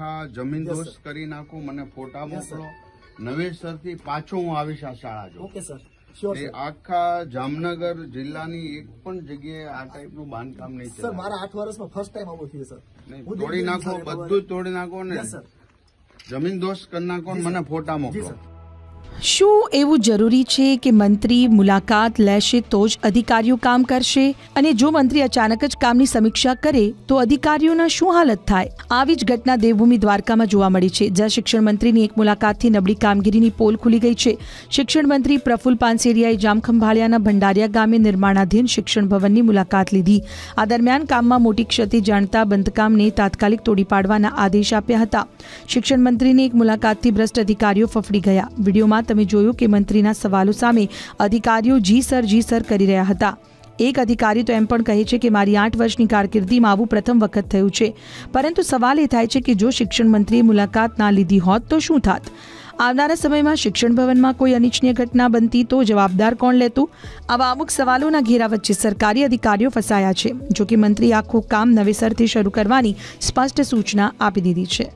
આખા જમીનદોસ્ત કરી નાખો મને ફોટા મોકલો નવેસરથી પાછો હું આવીશ આ શાળા જો આખા જામનગર જિલ્લાની એક પણ જગ્યાએ આ ટાઈપનું બાંધકામ નહીં સર મારા આઠ વર્ષમાં ફર્સ્ટ ટાઈમ આવું થયું સર તોડી નાખો બધું તોડી નાખો ને સર જમીન દોષ કરી નાખો મને ફોટા મોકલો શું એવું જરૂરી છે કે મંત્રી મુલાકાત લેશે તો જ અધિકારીઓ કામ કરશે અને જો મંત્રી અચાનક જ કામની સમીક્ષા કરે તો અધિકારીઓના શું હાલત થાય આવી જ ઘટના દેવભૂમિ દ્વારકામાં જોવા મળી છે જ્યાં શિક્ષણ મંત્રીની એક મુલાકાતથી નબળી કામગીરીની પોલ ખુલી ગઈ છે શિક્ષણ મંત્રી પ્રફુલ પાનસેરિયાએ જામખંભાળિયાના ભંડારિયા ગામે નિર્માણાધીન શિક્ષણ ભવનની મુલાકાત લીધી આ દરમિયાન કામમાં મોટી ક્ષતિ જાણતા બંધકામને તાત્કાલિક તોડી પાડવાના આદેશ આપ્યા હતા શિક્ષણ મંત્રીની એક મુલાકાતથી ભ્રષ્ટ અધિકારીઓ ફફડી ગયા વિડીયોમાં તમે જોયું કે મંત્રીના સવાલો સામે અધિકારીઓ જી સર જી સર કરી રહ્યા હતા એક અધિકારી તો એમ પણ કહે છે કે મારી આઠ વર્ષની કારકિર્દીમાં આવું પ્રથમ વખત થયું છે પરંતુ સવાલ એ થાય છે કે જો શિક્ષણ મંત્રીએ મુલાકાત ના લીધી હોત તો શું થાત આવનારા સમયમાં શિક્ષણ ભવનમાં કોઈ અનિચ્છનીય ઘટના બનતી તો જવાબદાર કોણ લેતું આવા અમુક સવાલોના ઘેરા વચ્ચે સરકારી અધિકારીઓ ફસાયા છે જોકે મંત્રી આખું કામ નવેસરથી શરૂ કરવાની સ્પષ્ટ સૂચના આપી દીધી છે